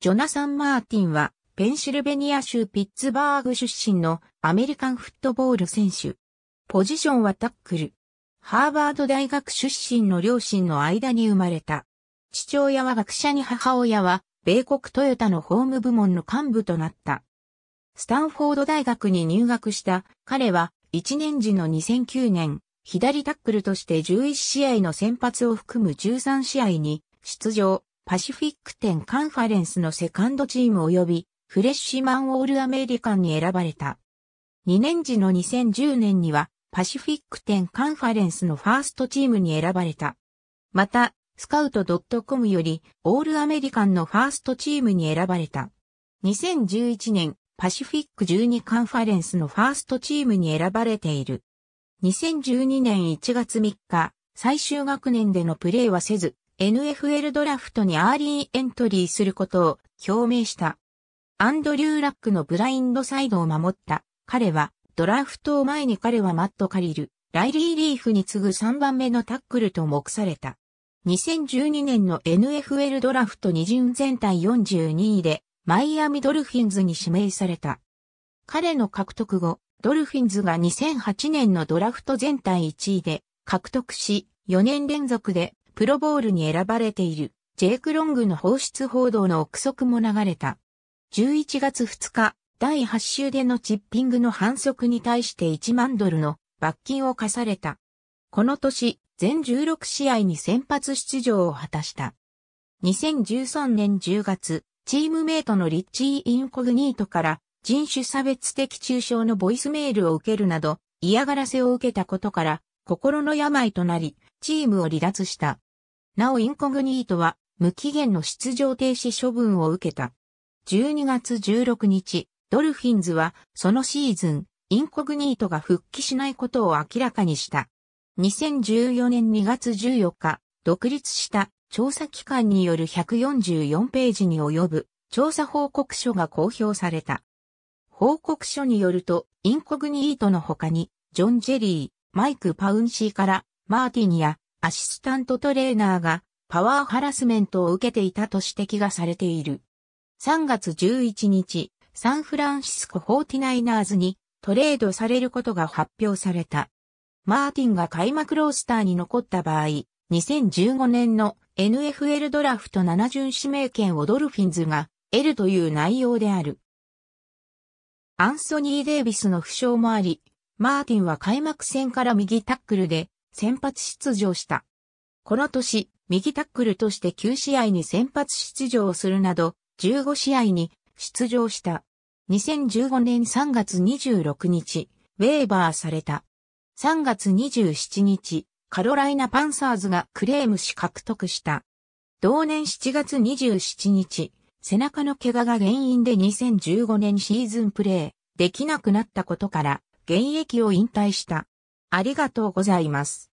ジョナサン・マーティンは、ペンシルベニア州ピッツバーグ出身のアメリカンフットボール選手。ポジションはタックル。ハーバード大学出身の両親の間に生まれた。父親は学者に母親は、米国トヨタの法務部門の幹部となった。スタンフォード大学に入学した彼は、1年時の2009年、左タックルとして11試合の先発を含む13試合に出場。パシフィック10カンファレンスのセカンドチーム及びフレッシュマンオールアメリカンに選ばれた。2年時の2010年にはパシフィック10カンファレンスのファーストチームに選ばれた。また、スカウト .com よりオールアメリカンのファーストチームに選ばれた。2011年、パシフィック12カンファレンスのファーストチームに選ばれている。2012年1月3日、最終学年でのプレーはせず、NFL ドラフトにアーリーエントリーすることを表明した。アンドリュー・ラックのブラインドサイドを守った。彼は、ドラフトを前に彼はマット・カリル、ライリー・リーフに次ぐ3番目のタックルと目された。2012年の NFL ドラフト2巡全体42位で、マイアミドルフィンズに指名された。彼の獲得後、ドルフィンズが2008年のドラフト全体1位で獲得し、4年連続でプロボールに選ばれている、ジェイク・ロングの放出報道の憶測も流れた。11月2日、第8週でのチッピングの反則に対して1万ドルの罰金を課された。この年、全16試合に先発出場を果たした。2013年10月、チームメイトのリッチー・インコグニートから人種差別的中傷のボイスメールを受けるなど嫌がらせを受けたことから心の病となりチームを離脱した。なおインコグニートは無期限の出場停止処分を受けた。12月16日、ドルフィンズはそのシーズン、インコグニートが復帰しないことを明らかにした。2014年2月14日、独立した調査機関による144ページに及ぶ調査報告書が公表された。報告書によると、インコグニートの他に、ジョン・ジェリー、マイク・パウンシーから、マーティンやアシスタントトレーナーがパワーハラスメントを受けていたと指摘がされている。3月11日、サンフランシスコ・フォーティナイナーズにトレードされることが発表された。マーティンが開幕ロースターに残った場合、2015年の NFL ドラフト7巡指名権をドルフィンズが得るという内容である。アンソニー・デイビスの負傷もあり、マーティンは開幕戦から右タックルで先発出場した。この年、右タックルとして9試合に先発出場するなど、15試合に出場した。2015年3月26日、ウェーバーされた。3月27日、カロライナパンサーズがクレームし獲得した。同年7月27日、背中の怪我が原因で2015年シーズンプレーできなくなったことから、現役を引退した。ありがとうございます。